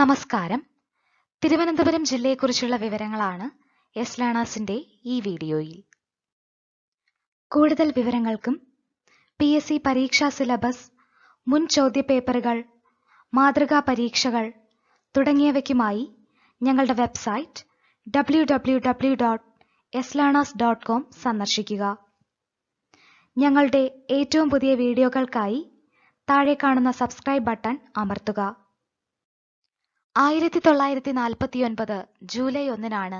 നമസ്കാരം തിരുവനന്തപുരം ജില്ലയെക്കുറിച്ചുള്ള വിവരങ്ങളാണ് എസ് ലേണേഴ്സിന്റെ ഈ വീഡിയോയിൽ കൂടുതൽ വിവരങ്ങൾക്കും പി എസ് സി പരീക്ഷാ സിലബസ് മുൻ ചോദ്യപേപ്പറുകൾ മാതൃകാ പരീക്ഷകൾ തുടങ്ങിയവയ്ക്കുമായി ഞങ്ങളുടെ website W dot S learners dot com സന്ദർശിക്കുക ഞങ്ങളുടെ ഏറ്റവും പുതിയ വീഡിയോകൾക്കായി താഴെ കാണുന്ന സബ്സ്ക്രൈബ് ബട്ടൺ അമർത്തുക ആയിരത്തി തൊള്ളായിരത്തി നാൽപ്പത്തിയൊൻപത് ജൂലൈ ഒന്നിനാണ്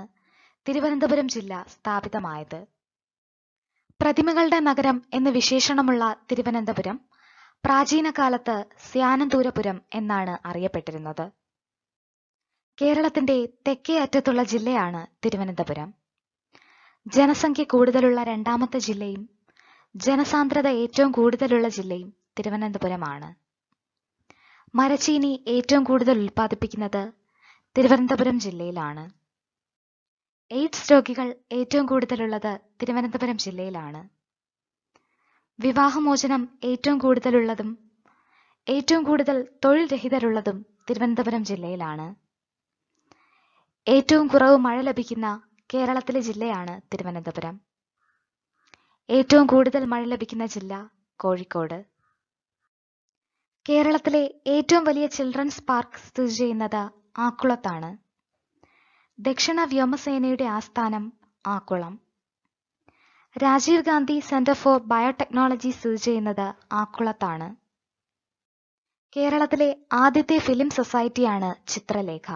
തിരുവനന്തപുരം ജില്ല സ്ഥാപിതമായത് പ്രതിമകളുടെ നഗരം എന്ന് വിശേഷണമുള്ള തിരുവനന്തപുരം പ്രാചീന കാലത്ത് സ്യാനന്തൂരപുരം എന്നാണ് അറിയപ്പെട്ടിരുന്നത് കേരളത്തിന്റെ തെക്കേ അറ്റത്തുള്ള ജില്ലയാണ് തിരുവനന്തപുരം ജനസംഖ്യ കൂടുതലുള്ള രണ്ടാമത്തെ ജില്ലയും ജനസാന്ദ്രത ഏറ്റവും കൂടുതലുള്ള ജില്ലയും തിരുവനന്തപുരമാണ് മരച്ചീനി ഏറ്റവും കൂടുതൽ ഉൽപ്പാദിപ്പിക്കുന്നത് തിരുവനന്തപുരം ജില്ലയിലാണ് എയ്ഡ്സ് രോഗികൾ ഏറ്റവും കൂടുതലുള്ളത് തിരുവനന്തപുരം ജില്ലയിലാണ് വിവാഹമോചനം ഏറ്റവും കൂടുതലുള്ളതും ഏറ്റവും കൂടുതൽ തൊഴിൽ രഹിതരുള്ളതും തിരുവനന്തപുരം ജില്ലയിലാണ് ഏറ്റവും കുറവ് മഴ ലഭിക്കുന്ന കേരളത്തിലെ ജില്ലയാണ് തിരുവനന്തപുരം ഏറ്റവും കൂടുതൽ മഴ ലഭിക്കുന്ന ജില്ല കോഴിക്കോട് കേരളത്തിലെ ഏറ്റവും വലിയ ചിൽഡ്രൻസ് പാർക്ക് സ്ഥിതി ചെയ്യുന്നത് ആക്കുളത്താണ് ദക്ഷിണ വ്യോമസേനയുടെ ആസ്ഥാനം Akkulam Rajiv Gandhi centre for biotechnology സ്ഥിതി ചെയ്യുന്നത് ആക്കുളത്താണ് കേരളത്തിലെ ആദ്യത്തെ ഫിലിം സൊസൈറ്റിയാണ് ചിത്രലേഖ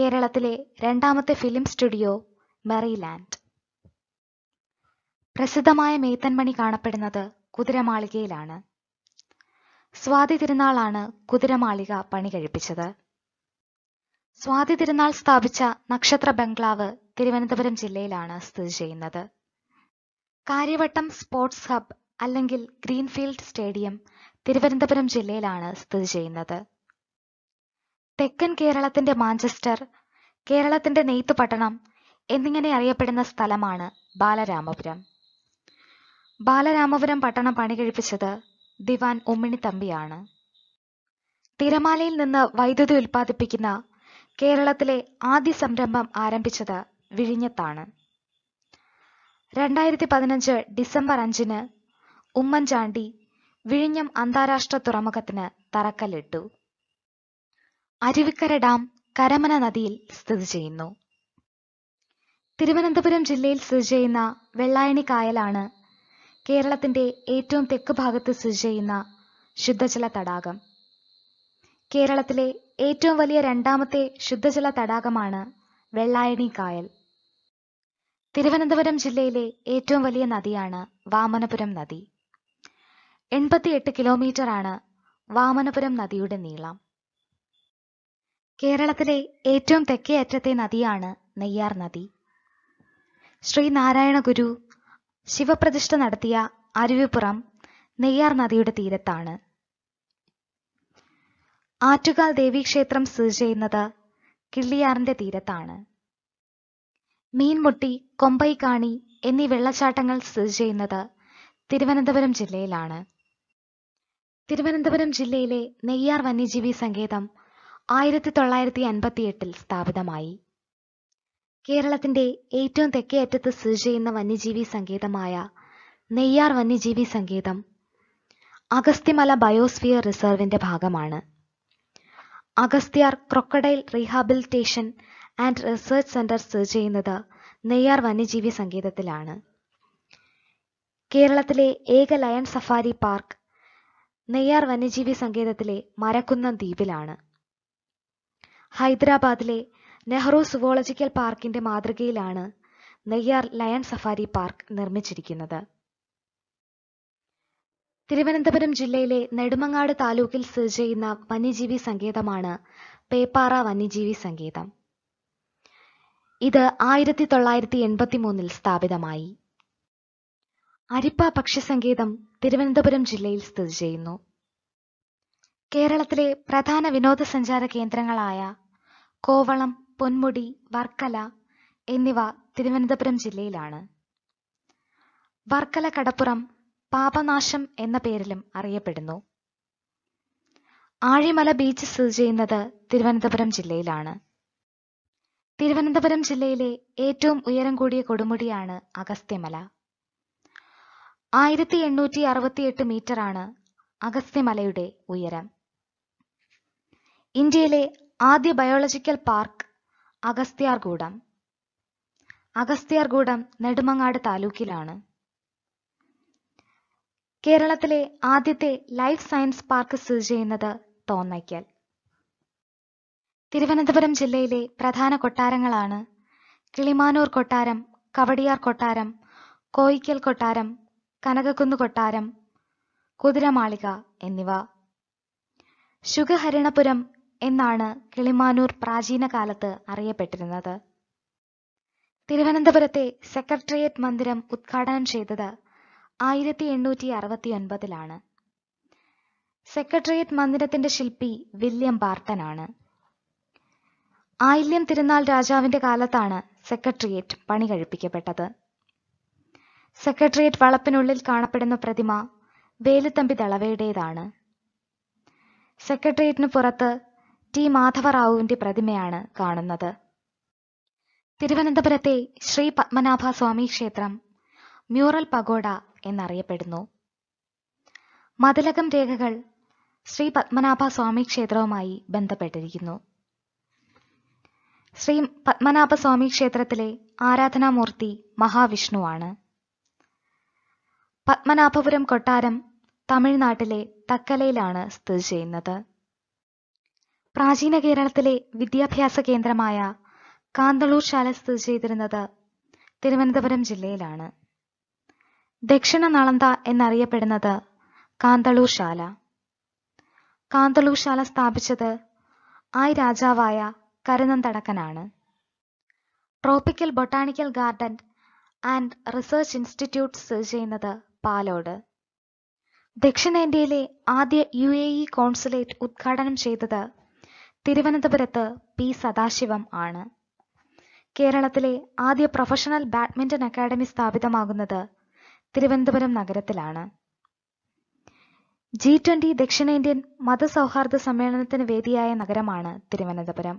കേരളത്തിലെ രണ്ടാമത്തെ ഫിലിം സ്റ്റുഡിയോ മെറിലാൻഡ് പ്രസിദ്ധമായ മേത്തൻമണി കാണപ്പെടുന്നത് കുതിരമാളികയിലാണ് സ്വാതി തിരുനാളാണ് കുതിരമാളിക പണി കഴിപ്പിച്ചത് സ്വാതി തിരുനാൾ സ്ഥാപിച്ച നക്ഷത്ര ബംഗ്ലാവ് തിരുവനന്തപുരം ജില്ലയിലാണ് സ്ഥിതി ചെയ്യുന്നത് കാര്യവട്ടം സ്പോർട്സ് ഹബ് അല്ലെങ്കിൽ ഗ്രീൻഫീൽഡ് സ്റ്റേഡിയം തിരുവനന്തപുരം ജില്ലയിലാണ് സ്ഥിതി ചെയ്യുന്നത് തെക്കൻ കേരളത്തിന്റെ മാഞ്ചസ്റ്റർ കേരളത്തിന്റെ പട്ടണം എന്നിങ്ങനെ അറിയപ്പെടുന്ന സ്ഥലമാണ് ബാലരാമപുരം ബാലരാമപുരം പട്ടണം പണി കഴിപ്പിച്ചത് ദിവാൻ തമ്പിയാണ് തിരമാലയിൽ നിന്ന് വൈദ്യുതി ഉൽപ്പാദിപ്പിക്കുന്ന കേരളത്തിലെ ആദ്യ സംരംഭം ആരംഭിച്ചത് വിഴിഞ്ഞത്താണ് രണ്ടായിരത്തി പതിനഞ്ച് ഡിസംബർ അഞ്ചിന് ഉമ്മൻചാണ്ടി വിഴിഞ്ഞം അന്താരാഷ്ട്ര തുറമുഖത്തിന് തറക്കല്ലിട്ടു അരുവിക്കര ഡാം കരമന നദിയിൽ സ്ഥിതി ചെയ്യുന്നു തിരുവനന്തപുരം ജില്ലയിൽ സ്ഥിതി ചെയ്യുന്ന വെള്ളായണി കായലാണ് കേരളത്തിന്റെ ഏറ്റവും തെക്ക് ഭാഗത്ത് സ്ഥിതി ചെയ്യുന്ന ശുദ്ധജല തടാകം കേരളത്തിലെ ഏറ്റവും വലിയ രണ്ടാമത്തെ ശുദ്ധജല തടാകമാണ് വെള്ളായണി കായൽ തിരുവനന്തപുരം ജില്ലയിലെ ഏറ്റവും വലിയ നദിയാണ് വാമനപുരം നദി എട്ട് കിലോമീറ്റർ ആണ് വാമനപുരം നദിയുടെ നീളം കേരളത്തിലെ ഏറ്റവും തെക്കേ അറ്റത്തെ നദിയാണ് നെയ്യാർ നദി ശ്രീനാരായണ ഗുരു ശിവപ്രതിഷ്ഠ നടത്തിയ അരുവിപ്പുറം നെയ്യാർ നദിയുടെ തീരത്താണ് ആറ്റുകാൽ ദേവീക്ഷേത്രം സ്ഥിതി ചെയ്യുന്നത് കിള്ളിയാറിന്റെ തീരത്താണ് മീൻമുട്ടി കൊമ്പൈക്കാണി എന്നീ വെള്ളച്ചാട്ടങ്ങൾ സ്ഥിതി ചെയ്യുന്നത് തിരുവനന്തപുരം ജില്ലയിലാണ് തിരുവനന്തപുരം ജില്ലയിലെ നെയ്യാർ വന്യജീവി സങ്കേതം ആയിരത്തി തൊള്ളായിരത്തി എട്ടിൽ സ്ഥാപിതമായി കേരളത്തിന്റെ ഏറ്റവും തെക്കേ അറ്റത്ത് സ്ഥിതി ചെയ്യുന്ന വന്യജീവി സങ്കേതമായ നെയ്യാർ വന്യജീവി സങ്കേതം അഗസ്ത്യമല ബയോസ്ഫിയർ റിസർവിന്റെ ഭാഗമാണ് Agasthyar crocodile rehabilitation and research centre സ്ഥിതി ചെയ്യുന്നത് നെയ്യാർ വന്യജീവി സങ്കേതത്തിലാണ് കേരളത്തിലെ ഏക ലയൺ സഫാരി പാർക്ക് നെയ്യാർ വന്യജീവി സങ്കേതത്തിലെ മരക്കുന്നം ദ്വീപിലാണ് ഹൈദരാബാദിലെ നെഹ്റു സുവോളജിക്കൽ പാർക്കിന്റെ മാതൃകയിലാണ് നെയ്യാർ ലയൺ സഫാരി പാർക്ക് നിർമ്മിച്ചിരിക്കുന്നത് തിരുവനന്തപുരം ജില്ലയിലെ നെടുമങ്ങാട് താലൂക്കിൽ സ്ഥിതി ചെയ്യുന്ന വന്യജീവി സങ്കേതമാണ് പേപ്പാറ വന്യജീവി സങ്കേതം ഇത് ആയിരത്തി തൊള്ളായിരത്തി എൺപത്തി മൂന്നിൽ സ്ഥാപിതമായി അരിപ്പ പക്ഷി സങ്കേതം തിരുവനന്തപുരം ജില്ലയിൽ സ്ഥിതി ചെയ്യുന്നു കേരളത്തിലെ പ്രധാന വിനോദസഞ്ചാര കേന്ദ്രങ്ങളായ കോവളം പൊന്മുടി വർക്കല എന്നിവ തിരുവനന്തപുരം ജില്ലയിലാണ് വർക്കല കടപ്പുറം പാപനാശം എന്ന പേരിലും അറിയപ്പെടുന്നു ആഴിമല ബീച്ച് സ്ഥിതി ചെയ്യുന്നത് തിരുവനന്തപുരം ജില്ലയിലാണ് തിരുവനന്തപുരം ജില്ലയിലെ ഏറ്റവും ഉയരം കൂടിയ കൊടുമുടിയാണ് അഗസ്ത്യമല ആയിരത്തി എണ്ണൂറ്റി അറുപത്തിയെട്ട് മീറ്ററാണ് അഗസ്ത്യമലയുടെ ഉയരം ഇന്ത്യയിലെ ആദ്യ ബയോളജിക്കൽ പാർക്ക് അഗസ്ത്യാർകൂടം അഗസ്ത്യാർകൂടം നെടുമങ്ങാട് താലൂക്കിലാണ് കേരളത്തിലെ ആദ്യത്തെ ലൈഫ് സയൻസ് പാർക്ക് സ്ഥിതി ചെയ്യുന്നത് തോന്നയ്ക്കൽ തിരുവനന്തപുരം ജില്ലയിലെ പ്രധാന കൊട്ടാരങ്ങളാണ് കിളിമാനൂർ കൊട്ടാരം കവടിയാർ കൊട്ടാരം കോയിക്കൽ കൊട്ടാരം കനകക്കുന്ന് കൊട്ടാരം കുതിരമാളിക എന്നിവ ശുഖഹരിണപുരം എന്നാണ് കിളിമാനൂർ പ്രാചീന കാലത്ത് അറിയപ്പെട്ടിരുന്നത് തിരുവനന്തപുരത്തെ സെക്രട്ടേറിയറ്റ് മന്ദിരം ഉദ്ഘാടനം ചെയ്തത് ആയിരത്തി എണ്ണൂറ്റി അറുപത്തി ഒൻപതിലാണ് സെക്രട്ടേറിയറ്റ് മന്ദിരത്തിന്റെ ശില്പി വില്യം ബാർട്ടനാണ് ആയില്യം തിരുനാൾ രാജാവിന്റെ കാലത്താണ് സെക്രട്ടേറിയറ്റ് പണി കഴിപ്പിക്കപ്പെട്ടത് സെക്രട്ടേറിയറ്റ് വളപ്പിനുള്ളിൽ കാണപ്പെടുന്ന പ്രതിമ വേലുത്തമ്പി ദളവയുടേതാണ് സെക്രട്ടേറിയറ്റിന് പുറത്ത് ടി മാധവറാവുവിന്റെ പ്രതിമയാണ് കാണുന്നത് തിരുവനന്തപുരത്തെ ശ്രീ പത്മനാഭ സ്വാമി ക്ഷേത്രം മ്യൂറൽ പഗോഡ എന്നറിയപ്പെടുന്നു മതിലകം രേഖകൾ ശ്രീ പത്മനാഭ സ്വാമി ക്ഷേത്രവുമായി ബന്ധപ്പെട്ടിരിക്കുന്നു ശ്രീ പത്മനാഭ സ്വാമി ക്ഷേത്രത്തിലെ ആരാധനാമൂർത്തി മഹാവിഷ്ണുവാണ് പത്മനാഭപുരം കൊട്ടാരം തമിഴ്നാട്ടിലെ തക്കലയിലാണ് സ്ഥിതി ചെയ്യുന്നത് പ്രാചീന കേരളത്തിലെ വിദ്യാഭ്യാസ കേന്ദ്രമായ കാന്തളൂർ ശാല സ്ഥിതി ചെയ്തിരുന്നത് തിരുവനന്തപുരം ജില്ലയിലാണ് ദക്ഷിണ നളന്ത എന്നറിയപ്പെടുന്നത് കാന്തളൂർ ശാല കാന്തളൂർ ശാല സ്ഥാപിച്ചത് ആയി രാജാവായ കരുനന്തടക്കനാണ് tropical botanical garden and research institute സ്ഥിതി ചെയ്യുന്നത് പാലോട് ദക്ഷിണേന്ത്യയിലെ ആദ്യ യു എ ഇ കോൺസുലേറ്റ് ഉദ്ഘാടനം ചെയ്തത് തിരുവനന്തപുരത്ത് പി സദാശിവം ആണ് കേരളത്തിലെ ആദ്യ പ്രൊഫഷണൽ ബാഡ്മിന്റൺ അക്കാദമി സ്ഥാപിതമാകുന്നത് തിരുവനന്തപുരം നഗരത്തിലാണ് ജി ട്വന്റി ദക്ഷിണേന്ത്യൻ മതസൗഹാർദ്ദ സമ്മേളനത്തിന് വേദിയായ നഗരമാണ് തിരുവനന്തപുരം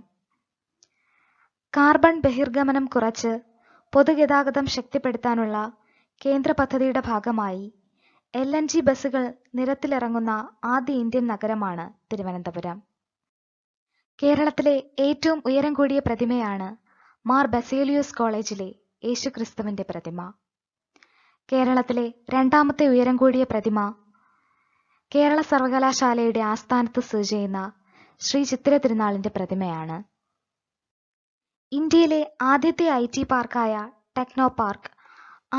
കാർബൺ ബഹിർഗമനം കുറച്ച് പൊതുഗതാഗതം ശക്തിപ്പെടുത്താനുള്ള കേന്ദ്ര പദ്ധതിയുടെ ഭാഗമായി എൽ എൻ ജി ബസ്സുകൾ നിരത്തിലിറങ്ങുന്ന ആദ്യ ഇന്ത്യൻ നഗരമാണ് തിരുവനന്തപുരം കേരളത്തിലെ ഏറ്റവും ഉയരം കൂടിയ പ്രതിമയാണ് മാർ ബസേലിയോസ് കോളേജിലെ യേശുക്രിസ്തുവിന്റെ പ്രതിമ കേരളത്തിലെ രണ്ടാമത്തെ ഉയരം കൂടിയ പ്രതിമ കേരള സർവകലാശാലയുടെ ആസ്ഥാനത്ത് സ്ഥിതി ചെയ്യുന്ന ശ്രീ ചിത്തിര തിരുനാളിന്റെ പ്രതിമയാണ് ഇന്ത്യയിലെ ആദ്യത്തെ ഐ ടി പാർക്കായ ടെക്നോ പാർക്ക്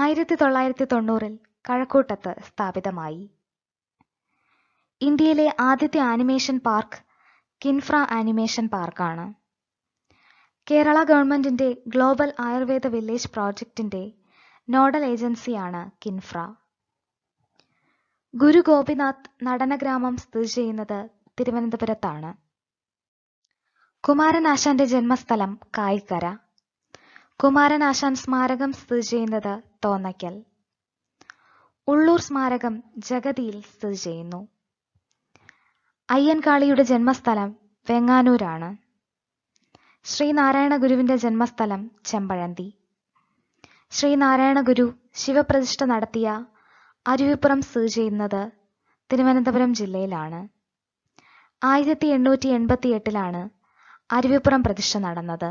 ആയിരത്തി തൊള്ളായിരത്തി തൊണ്ണൂറിൽ കഴക്കൂട്ടത്ത് സ്ഥാപിതമായി ഇന്ത്യയിലെ ആദ്യത്തെ ആനിമേഷൻ പാർക്ക് കിൻഫ്ര ആനിമേഷൻ പാർക്കാണ് കേരള ഗവൺമെന്റിന്റെ ഗ്ലോബൽ ആയുർവേദ വില്ലേജ് പ്രോജക്റ്റിന്റെ നോഡൽ ഏജൻസിയാണ് കിൻഫ്ര ഗുരു ഗോപിനാഥ് നടനഗ്രാമം സ്ഥിതി ചെയ്യുന്നത് തിരുവനന്തപുരത്താണ് കുമാരനാശാന്റെ ജന്മസ്ഥലം കായിക്കര കുമാരനാശാൻ സ്മാരകം സ്ഥിതി ചെയ്യുന്നത് തോന്നയ്ക്കൽ ഉള്ളൂർ സ്മാരകം ജഗതിയിൽ സ്ഥിതി ചെയ്യുന്നു അയ്യൻകാളിയുടെ ജന്മസ്ഥലം വെങ്ങാനൂരാണ് ശ്രീനാരായണ ഗുരുവിന്റെ ജന്മസ്ഥലം ചെമ്പഴന്തി ശ്രീനാരായണ ഗുരു ശിവപ്രതിഷ്ഠ നടത്തിയ അരുവിപ്പുറം സ്ഥിതി ചെയ്യുന്നത് തിരുവനന്തപുരം ജില്ലയിലാണ് ആയിരത്തി എണ്ണൂറ്റി എൺപത്തി എട്ടിലാണ് അരുവിപ്പുറം പ്രതിഷ്ഠ നടന്നത്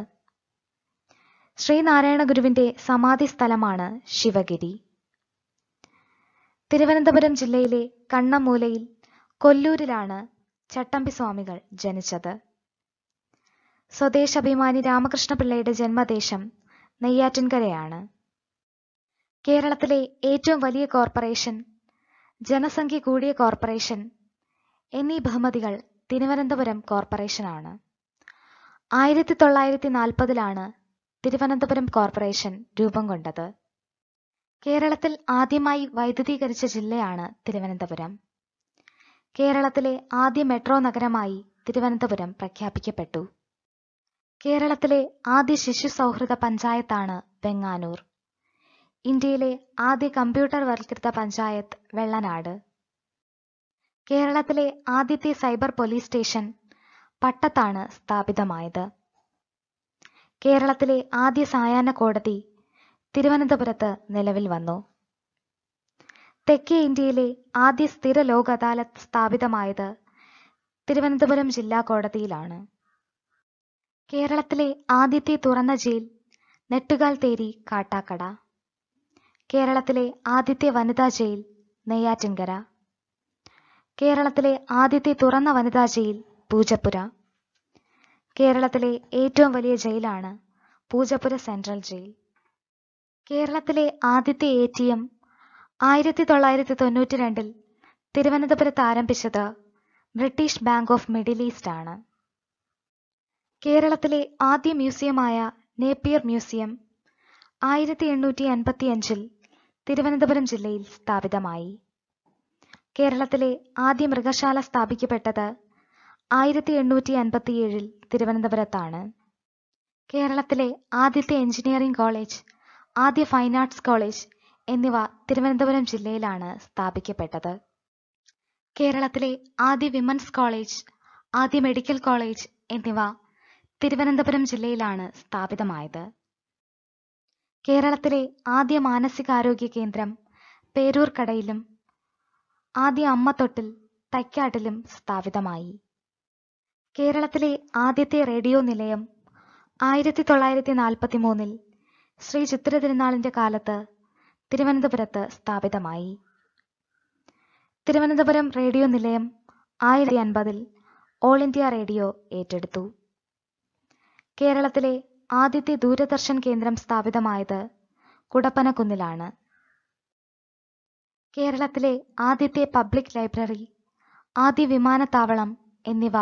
ശ്രീനാരായണ ഗുരുവിന്റെ സമാധി സ്ഥലമാണ് ശിവഗിരി തിരുവനന്തപുരം ജില്ലയിലെ കണ്ണമൂലയിൽ കൊല്ലൂരിലാണ് ചട്ടമ്പി സ്വാമികൾ ജനിച്ചത് സ്വദേശാഭിമാനി രാമകൃഷ്ണപിള്ളയുടെ ജന്മദേശം നെയ്യാറ്റിൻകരയാണ് കേരളത്തിലെ ഏറ്റവും വലിയ കോർപ്പറേഷൻ ജനസംഖ്യ കൂടിയ കോർപ്പറേഷൻ എന്നീ ബഹുമതികൾ തിരുവനന്തപുരം കോർപ്പറേഷനാണ് ആയിരത്തി തൊള്ളായിരത്തി നാൽപ്പതിലാണ് തിരുവനന്തപുരം കോർപ്പറേഷൻ രൂപം കൊണ്ടത് കേരളത്തിൽ ആദ്യമായി വൈദ്യുതീകരിച്ച ജില്ലയാണ് തിരുവനന്തപുരം കേരളത്തിലെ ആദ്യ മെട്രോ നഗരമായി തിരുവനന്തപുരം പ്രഖ്യാപിക്കപ്പെട്ടു കേരളത്തിലെ ആദ്യ ശിശു സൗഹൃദ പഞ്ചായത്താണ് വെങ്ങാനൂർ ഇന്ത്യയിലെ ആദ്യ കമ്പ്യൂട്ടർ വൽകൃത പഞ്ചായത്ത് വെള്ളനാട് കേരളത്തിലെ ആദ്യത്തെ സൈബർ പോലീസ് സ്റ്റേഷൻ പട്ടത്താണ് സ്ഥാപിതമായത് കേരളത്തിലെ ആദ്യ സായാഹ്ന കോടതി തിരുവനന്തപുരത്ത് നിലവിൽ വന്നു തെക്കേ ഇന്ത്യയിലെ ആദ്യ സ്ഥിര ലോക അദാലത്ത് സ്ഥാപിതമായത് തിരുവനന്തപുരം ജില്ലാ കോടതിയിലാണ് കേരളത്തിലെ ആദ്യത്തെ തുറന്ന ജയിൽ നെട്ടുകാൽ തേരി കാട്ടാക്കട കേരളത്തിലെ ആദ്യത്തെ വനിതാ ജയിൽ നെയ്യാറ്റിൻകര കേരളത്തിലെ ആദ്യത്തെ തുറന്ന വനിതാ ജയിൽ പൂജപ്പുര കേരളത്തിലെ ഏറ്റവും വലിയ ജയിലാണ് പൂജപ്പുര സെൻട്രൽ ജയിൽ കേരളത്തിലെ ആദ്യത്തെ എ ടി എം ആയിരത്തി തൊള്ളായിരത്തി തൊണ്ണൂറ്റി രണ്ടിൽ തിരുവനന്തപുരത്ത് ആരംഭിച്ചത് British bank of middle east ആണ് കേരളത്തിലെ ആദ്യ മ്യൂസിയമായ നേപ്പിയർ മ്യൂസിയം ആയിരത്തി എണ്ണൂറ്റി അഞ്ചിൽ തിരുവനന്തപുരം ജില്ലയിൽ സ്ഥാപിതമായി കേരളത്തിലെ ആദ്യ മൃഗശാല സ്ഥാപിക്കപ്പെട്ടത് ആയിരത്തി എണ്ണൂറ്റി അൻപത്തിയേഴിൽ തിരുവനന്തപുരത്താണ് കേരളത്തിലെ ആദ്യത്തെ എഞ്ചിനീയറിംഗ് കോളേജ് ആദ്യ ഫൈൻ ആർട്സ് കോളേജ് എന്നിവ തിരുവനന്തപുരം ജില്ലയിലാണ് സ്ഥാപിക്കപ്പെട്ടത് കേരളത്തിലെ ആദ്യ വിമൻസ് കോളേജ് ആദ്യ മെഡിക്കൽ കോളേജ് എന്നിവ തിരുവനന്തപുരം ജില്ലയിലാണ് സ്ഥാപിതമായത് കേരളത്തിലെ ആദ്യ മാനസികാരോഗ്യ കേന്ദ്രം പേരൂർക്കടയിലും ആദ്യ അമ്മത്തൊട്ടിൽ തൈക്കാട്ടിലും സ്ഥാപിതമായി കേരളത്തിലെ ആദ്യത്തെ റേഡിയോ നിലയം ആയിരത്തി തൊള്ളായിരത്തി നാൽപ്പത്തി മൂന്നിൽ ശ്രീ ചിത്ര തിരുനാളിൻ്റെ കാലത്ത് തിരുവനന്തപുരത്ത് സ്ഥാപിതമായി തിരുവനന്തപുരം റേഡിയോ നിലയം ആയിരത്തി അൻപതിൽ ഓൾ ഇന്ത്യ റേഡിയോ ഏറ്റെടുത്തു കേരളത്തിലെ ആദ്യത്തെ ദൂരദർശൻ കേന്ദ്രം സ്ഥാപിതമായത് കുടപ്പനക്കുന്നിലാണ് കേരളത്തിലെ ആദ്യത്തെ പബ്ലിക് ലൈബ്രറി ആദ്യ വിമാനത്താവളം എന്നിവ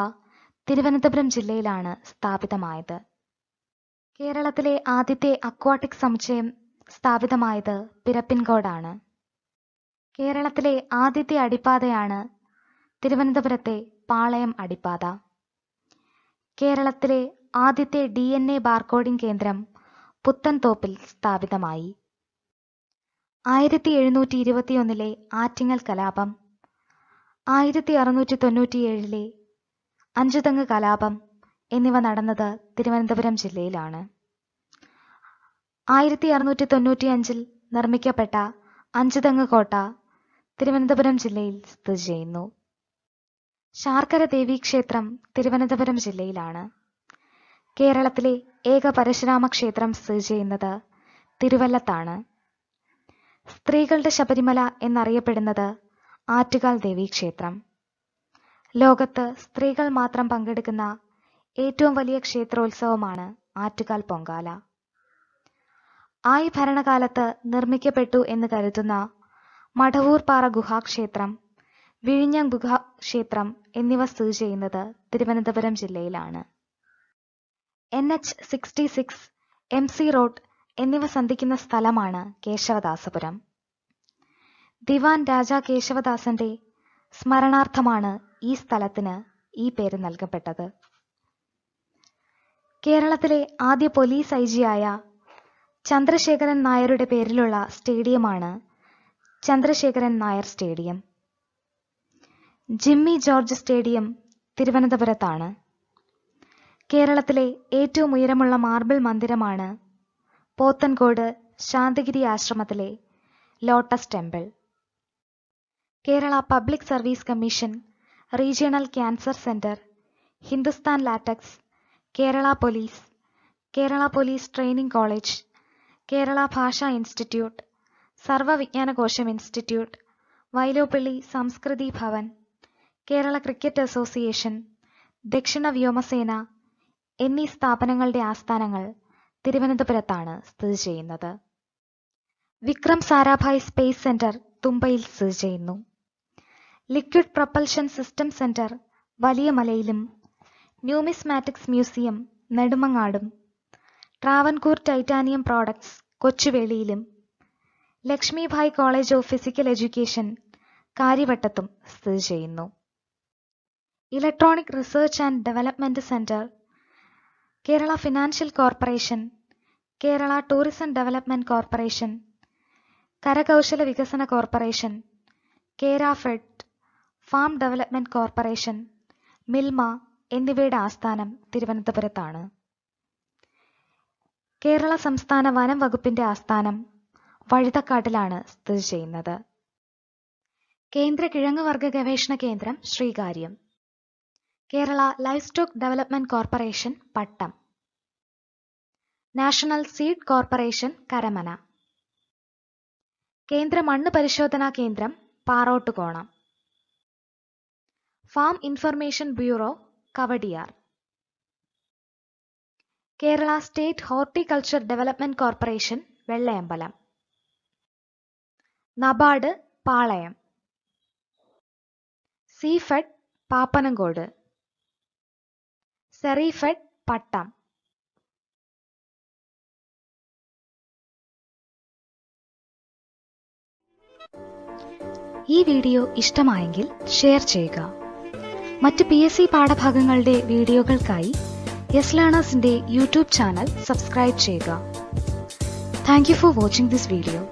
തിരുവനന്തപുരം ജില്ലയിലാണ് സ്ഥാപിതമായത് കേരളത്തിലെ ആദ്യത്തെ അക്വാട്ടിക് സമുച്ചയം സ്ഥാപിതമായത് പിരപ്പിൻകോടാണ് കേരളത്തിലെ ആദ്യത്തെ അടിപ്പാതയാണ് തിരുവനന്തപുരത്തെ പാളയം അടിപ്പാത കേരളത്തിലെ ആദ്യത്തെ ഡി എൻ എ ബാർകോഡിംഗ് കേന്ദ്രം പുത്തൻതോപ്പിൽ സ്ഥാപിതമായി ആയിരത്തി എഴുന്നൂറ്റി ഇരുപത്തിയൊന്നിലെ ആറ്റിങ്ങൽ കലാപം ആയിരത്തി അറുന്നൂറ്റി തൊണ്ണൂറ്റിയേഴിലെ അഞ്ചുതങ്ങ് കലാപം എന്നിവ നടന്നത് തിരുവനന്തപുരം ജില്ലയിലാണ് ആയിരത്തി അറുന്നൂറ്റി തൊണ്ണൂറ്റി അഞ്ചിൽ നിർമ്മിക്കപ്പെട്ട അഞ്ചുതെങ്ങ് കോട്ട തിരുവനന്തപുരം ജില്ലയിൽ സ്ഥിതി ചെയ്യുന്നു ശാർക്കര ദേവി ക്ഷേത്രം തിരുവനന്തപുരം ജില്ലയിലാണ് കേരളത്തിലെ ഏക പരശുരാമ ക്ഷേത്രം സ്ഥിതി ചെയ്യുന്നത് തിരുവല്ലത്താണ് സ്ത്രീകളുടെ ശബരിമല എന്നറിയപ്പെടുന്നത് ആറ്റുകാൽ ദേവി ക്ഷേത്രം ലോകത്ത് സ്ത്രീകൾ മാത്രം പങ്കെടുക്കുന്ന ഏറ്റവും വലിയ ക്ഷേത്രോത്സവമാണ് ആറ്റുകാൽ പൊങ്കാല ആയി ഭരണകാലത്ത് നിർമ്മിക്കപ്പെട്ടു എന്ന് കരുതുന്ന മഠവൂർപ്പാറ ഗുഹാക്ഷേത്രം വിഴിഞ്ഞം ഗുഹാക്ഷേത്രം എന്നിവ സ്ഥിതി ചെയ്യുന്നത് തിരുവനന്തപുരം ജില്ലയിലാണ് N H sixty six M C road എന്നിവ സന്ധിക്കുന്ന സ്ഥലമാണ് കേശവദാസപുരം ദിവാൻ രാജ കേശവദാസന്റെ സ്മരണാർത്ഥമാണ് ഈ സ്ഥലത്തിന് ഈ പേര് നൽകപ്പെട്ടത് കേരളത്തിലെ ആദ്യ പോലീസ് ഐ ജിയായ ചന്ദ്രശേഖരൻ നായരുടെ പേരിലുള്ള സ്റ്റേഡിയമാണ് ചന്ദ്രശേഖരൻ നായർ സ്റ്റേഡിയം ജിമ്മി ജോർജ് സ്റ്റേഡിയം തിരുവനന്തപുരത്താണ് കേരളത്തിലെ ഏറ്റവും ഉയരമുള്ള മാർബിൾ മന്ദിരമാണ് പോത്തൻകോട് ശാന്തഗിരി ആശ്രമത്തിലെ lotus temple Kerala public service commission regional cancer centre Hindustan latex Kerala police Kerala police training college Kerala ഭാഷാ ഇൻസ്റ്റിറ്റ്യൂട്ട് സർവവിജ്ഞാനകോശം institute Vyloppilly Samskrithi Bhavan Kerala cricket association ദക്ഷിണ വ്യോമസേന എന്നീ സ്ഥാപനങ്ങളുടെ ആസ്ഥാനങ്ങൾ തിരുവനന്തപുരത്താണ് സ്ഥിതി ചെയ്യുന്നത് വിക്രം സാരാഭായ് സ്പേസ് സെന്റർ തുമ്പയിൽ സ്ഥിതി ചെയ്യുന്നു ലിക്വിഡ് പ്രപ്പൽഷൻ സിസ്റ്റം സെന്റർ വലിയ മലയിലും ന്യൂമിസ്മാറ്റിക്സ് മ്യൂസിയം നെടുമങ്ങാടും ട്രാവൻകൂർ ടൈറ്റാനിയം പ്രോഡക്ട്സ് കൊച്ചുവേളിയിലും Lakshmibai college of physical education കാര്യവട്ടത്തും സ്ഥിതി ചെയ്യുന്നു electronic research and development centre Kerala financial corporation Kerala tourism development corporation കരകൗശല വികസന corporation Kerafed farm development corporation Milma എന്നിവയുടെ ആസ്ഥാനം തിരുവനന്തപുരത്താണ് കേരള സംസ്ഥാന വനം വകുപ്പിന്റെ ആസ്ഥാനം വഴുതക്കാട്ടിലാണ് സ്ഥിതി ചെയ്യുന്നത് കേന്ദ്ര വർഗ ഗവേഷണ കേന്ദ്രം Sreekaryam Kerala livestock development corporation Pattom national seed corporation Karamana കേന്ദ്ര മണ്ണ് പരിശോധനാ കേന്ദ്രം Parottukonam farm information bureau Kowdiar Kerala state horticulture development corporation Vellayambalam NABARD Palayam Seafed Pappanamcode Serifed Pattom ഈ വീഡിയോ ഇഷ്ടമായെങ്കിൽ ഷെയർ ചെയ്യുക മറ്റ് പി എസ് സി പാഠഭാഗങ്ങളുടെ വീഡിയോകൾക്കായി യെസ് ലേണേഴ്സിന്റെ യൂട്യൂബ് ചാനൽ സബ്സ്ക്രൈബ് ചെയ്യുക thank you for watching this video